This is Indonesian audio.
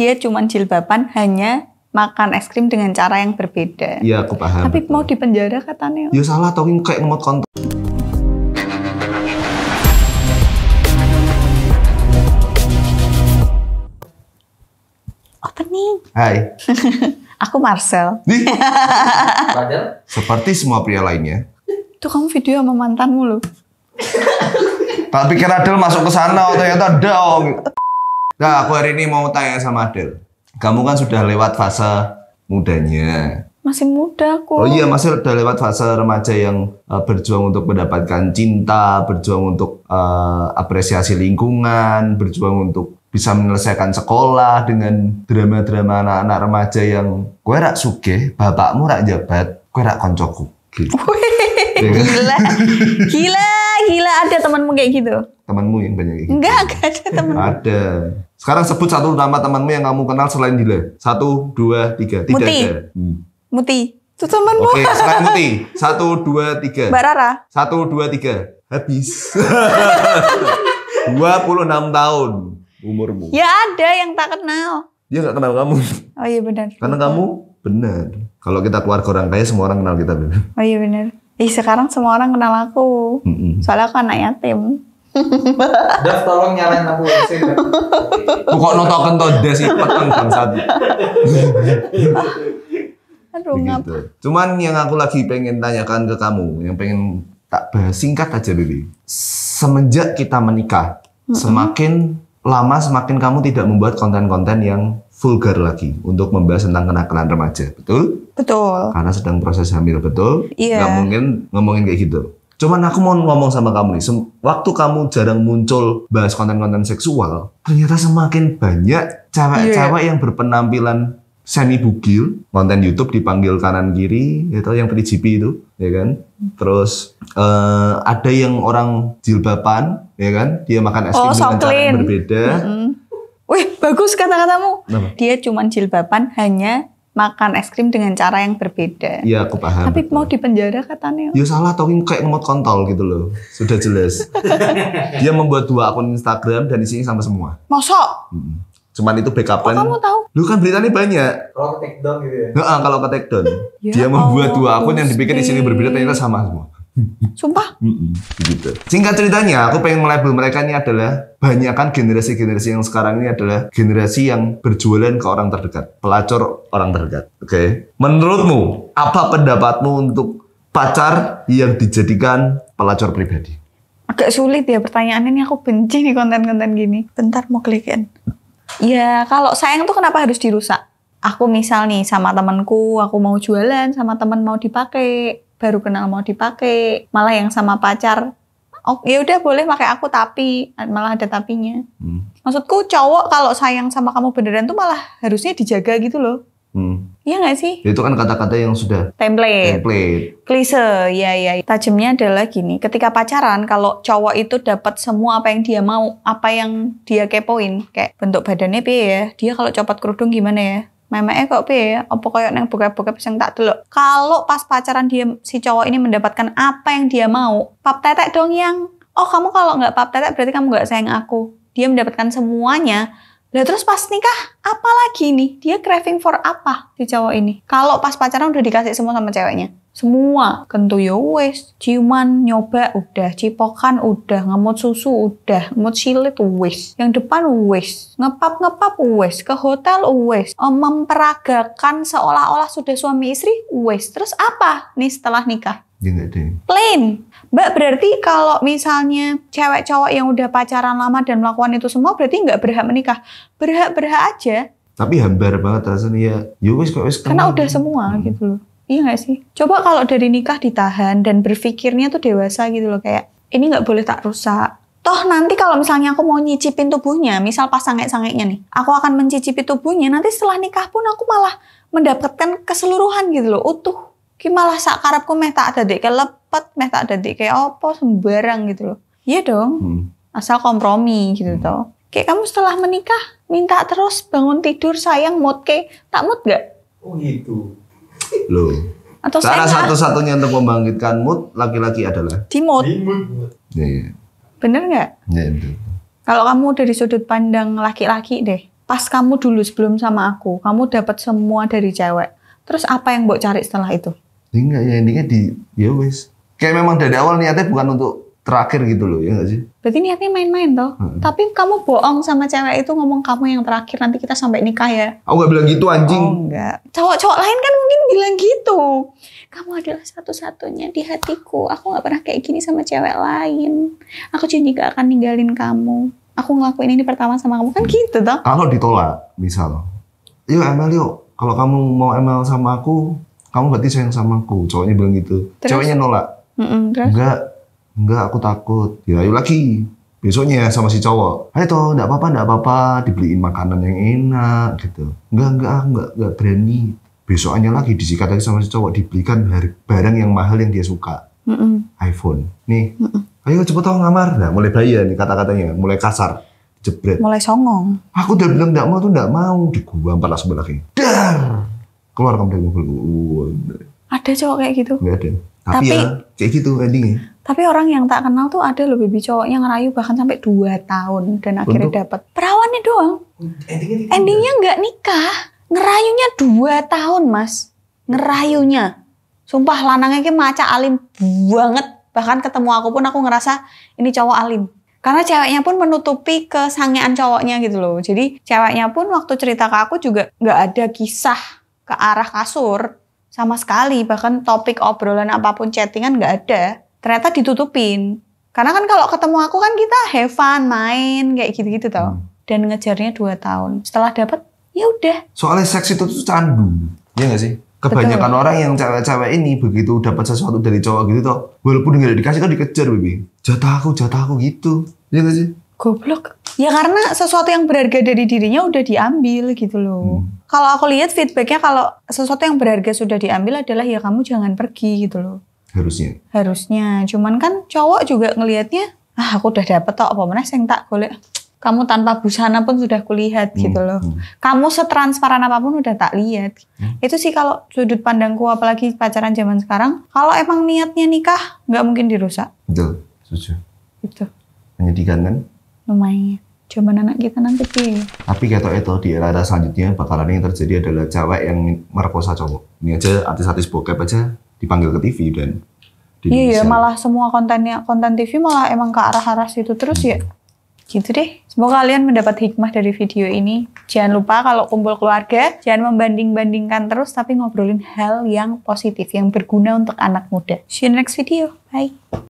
dia cuman jilbaban hanya makan es krim dengan cara yang berbeda. Iya, aku paham. Tapi mau di penjara katanya. Ya salah, tapi kayak ngemot kontak. Opening. Hai. aku Marcel. Padahal seperti semua pria lainnya. Tuh kamu video sama mantanmu loh. tak pikir Adel masuk ke sana ternyata dong. Nah, aku hari ini mau tanya sama Adel. Kamu kan sudah lewat fase mudanya. Masih muda aku. Oh iya, masih sudah lewat fase remaja yang uh, berjuang untuk mendapatkan cinta, berjuang untuk uh, apresiasi lingkungan, berjuang untuk bisa menyelesaikan sekolah dengan drama-drama anak-anak remaja yang kue rak suge, bapakmu rak jabat, kue rak koncoku. Gitu. gila. gila, gila ada temanmu kayak gitu. Temanmu yang banyak gitu. Enggak, enggak ada temanmu. Ada. Sekarang sebut satu nama temanmu yang kamu kenal selain Dila. Satu, dua, tiga. Tidak Muti. ada. Hmm. Muti. Itu temanmu. Oke, selain Muti. Satu, dua, tiga. Mbak Rara. Satu, dua, tiga. Habis. 26 tahun umurmu. Ya ada yang tak kenal. Dia gak kenal kamu. Oh iya benar. Karena kamu benar. Kalau kita keluar ke orang kaya semua orang kenal kita benar. Oh iya benar. Ih, sekarang semua orang kenal aku. Soalnya aku anak yatim. Das tolong nyalain aku sih. sini. no token to des ipeten bangsat. Aduh, gitu. Cuman yang aku lagi pengen tanyakan ke kamu, yang pengen tak bahas singkat aja Lili. Semenjak kita menikah, semakin lama semakin kamu tidak membuat konten-konten yang vulgar lagi untuk membahas tentang kenakalan remaja, betul? Betul. Karena sedang proses hamil, betul? Iya. Yeah. Gak mungkin ngomongin kayak gitu. Cuman aku mau ngomong sama kamu nih, waktu kamu jarang muncul bahas konten-konten seksual, ternyata semakin banyak cewek-cewek yeah. yang berpenampilan semi bugil, konten YouTube dipanggil kanan kiri, itu ya yang 3 itu, ya kan? Terus uh, ada yang orang jilbaban, ya kan? Dia makan es krim oh, dengan cara yang berbeda. Mm -hmm Wih, bagus kata-katamu. Dia cuman jilbaban hanya makan es krim dengan cara yang berbeda. Iya, aku paham. Tapi mau dipenjara katanya. Ya salah, tau kayak ngemot kontol gitu loh. Sudah jelas. Dia membuat dua akun Instagram dan isinya sama semua. Mosok? Cuman itu backup kan. kamu tahu? Lu kan beritanya banyak. Kalau ke takedown gitu ya. Heeh, kalau ke takedown. ya, dia membuat oh, dua akun yang dibikin isinya berbeda ternyata sama semua. Sumpah. mm Singkat ceritanya, aku pengen melabel mereka ini adalah banyakkan generasi-generasi yang sekarang ini adalah generasi yang berjualan ke orang terdekat, pelacur orang terdekat. Oke. Okay? Menurutmu, apa pendapatmu untuk pacar yang dijadikan pelacur pribadi? Agak sulit ya pertanyaan ini. Aku benci nih konten-konten gini. Bentar mau klikin. Ya, kalau sayang tuh kenapa harus dirusak? Aku misal nih sama temanku, aku mau jualan sama teman mau dipakai baru kenal mau dipakai malah yang sama pacar oh ya udah boleh pakai aku tapi malah ada tapinya hmm. maksudku cowok kalau sayang sama kamu beneran tuh malah harusnya dijaga gitu loh hmm. iya nggak sih itu kan kata-kata yang sudah template template klise ya ya tajamnya adalah gini ketika pacaran kalau cowok itu dapat semua apa yang dia mau apa yang dia kepoin kayak bentuk badannya ya dia kalau copot kerudung gimana ya memangnya kok piye ya? apa kaya neng buka-buka sing tak dulu? kalau pas pacaran dia si cowok ini mendapatkan apa yang dia mau pap tetek dong yang oh kamu kalau nggak pap tetek berarti kamu nggak sayang aku dia mendapatkan semuanya lah terus pas nikah apa lagi nih dia craving for apa si cowok ini kalau pas pacaran udah dikasih semua sama ceweknya semua kentu yo ya wis ciuman nyoba udah cipokan udah ngemut susu udah ngemut silit wis yang depan wis ngepap ngepap wis ke hotel wis eh, memperagakan seolah-olah sudah suami istri wis terus apa nih setelah nikah ya, Plain. Mbak berarti kalau misalnya cewek cowok yang udah pacaran lama dan melakukan itu semua berarti nggak berhak menikah. Berhak-berhak aja. Tapi hambar banget rasanya ya. Ya wis kok wis Karena udah semua hmm. gitu loh. Iya gak sih? Coba kalau dari nikah ditahan dan berpikirnya tuh dewasa gitu loh kayak ini nggak boleh tak rusak. Toh nanti kalau misalnya aku mau nyicipin tubuhnya, misal pas sangek-sangeknya nih, aku akan mencicipi tubuhnya. Nanti setelah nikah pun aku malah mendapatkan keseluruhan gitu loh, utuh. Ki malah sakarapku meh tak ada kayak lepet, meh tak ada kayak opo sembarang gitu loh. Iya dong, hmm. asal kompromi gitu hmm. toh. Kayak kamu setelah menikah minta terus bangun tidur sayang mood kayak tak mood gak? Oh gitu. Loh. Atau Cara satu-satunya untuk membangkitkan mood laki-laki adalah di mood. Iya. Bener nggak? Iya Kalau kamu dari sudut pandang laki-laki deh, pas kamu dulu sebelum sama aku, kamu dapat semua dari cewek. Terus apa yang mau cari setelah itu? Enggak, ya intinya di ya wis. Kayak memang dari awal niatnya bukan untuk terakhir gitu loh ya gak sih? Berarti niatnya main-main toh. Hmm. Tapi kamu bohong sama cewek itu ngomong kamu yang terakhir nanti kita sampai nikah ya. Aku gak bilang gitu anjing. Oh enggak. Cowok-cowok lain kan mungkin bilang gitu. Kamu adalah satu-satunya di hatiku. Aku gak pernah kayak gini sama cewek lain. Aku janji gak akan ninggalin kamu. Aku ngelakuin ini pertama sama kamu kan gitu toh. Kalau ditolak misal. Yuk Emel yuk. Kalau kamu mau Emel sama aku. Kamu berarti sayang sama aku. Cowoknya bilang gitu. Terus? Cowoknya nolak. Mm -mm, Enggak enggak aku takut dirayu ya, lagi besoknya sama si cowok ayo toh enggak apa-apa enggak apa-apa dibeliin makanan yang enak gitu enggak enggak enggak enggak berani besoknya lagi disikat lagi sama si cowok dibelikan barang yang mahal yang dia suka mm -mm. iPhone nih mm -mm. ayo cepet tau ngamar nah mulai bahaya nih kata-katanya mulai kasar jebret mulai songong aku udah bilang enggak mau tuh enggak mau di gua empat sebelah lagi dar keluar kamu dari mobil ada cowok kayak gitu enggak ada tapi, tapi ya, kayak gitu endingnya tapi orang yang tak kenal tuh ada loh baby yang ngerayu bahkan sampai 2 tahun dan akhirnya dapat. Perawannya doang. Endingnya, Endingnya nggak nikah. Ngerayunya 2 tahun mas. Ngerayunya. Sumpah lanangnya kayak maca alim banget. Bahkan ketemu aku pun aku ngerasa ini cowok alim. Karena ceweknya pun menutupi kesangean cowoknya gitu loh. Jadi ceweknya pun waktu cerita ke aku juga nggak ada kisah ke arah kasur sama sekali. Bahkan topik obrolan apapun chattingan nggak ada ternyata ditutupin karena kan kalau ketemu aku kan kita have fun main kayak gitu-gitu tau hmm. dan ngejarnya dua tahun setelah dapat ya udah soalnya seks itu tuh candu ya gak sih kebanyakan Betul. orang yang cewek-cewek ini begitu dapat sesuatu dari cowok gitu tau walaupun nggak dikasih tuh kan dikejar baby jatah aku jatah aku gitu ya gak sih goblok ya karena sesuatu yang berharga dari dirinya udah diambil gitu loh hmm. kalau aku lihat feedbacknya kalau sesuatu yang berharga sudah diambil adalah ya kamu jangan pergi gitu loh harusnya harusnya cuman kan cowok juga ngelihatnya ah aku udah dapet toh apa mana yang tak golek kamu tanpa busana pun sudah kulihat hmm, gitu loh. Hmm. Kamu setransparan apapun udah tak lihat. Hmm. Itu sih kalau sudut pandangku apalagi pacaran zaman sekarang, kalau emang niatnya nikah nggak mungkin dirusak. Betul, setuju. Itu. Menyedihkan kan? Lumayan. Cuman anak kita nanti sih. Tapi kata itu di era era selanjutnya bakalan yang terjadi adalah cewek yang merkosa cowok. Ini aja artis-artis bokep aja dipanggil ke TV dan di Iya, iya malah semua kontennya konten TV malah emang ke arah-arah situ terus ya. Gitu deh. Semoga kalian mendapat hikmah dari video ini. Jangan lupa kalau kumpul keluarga, jangan membanding-bandingkan terus tapi ngobrolin hal yang positif yang berguna untuk anak muda. See you next video. Bye.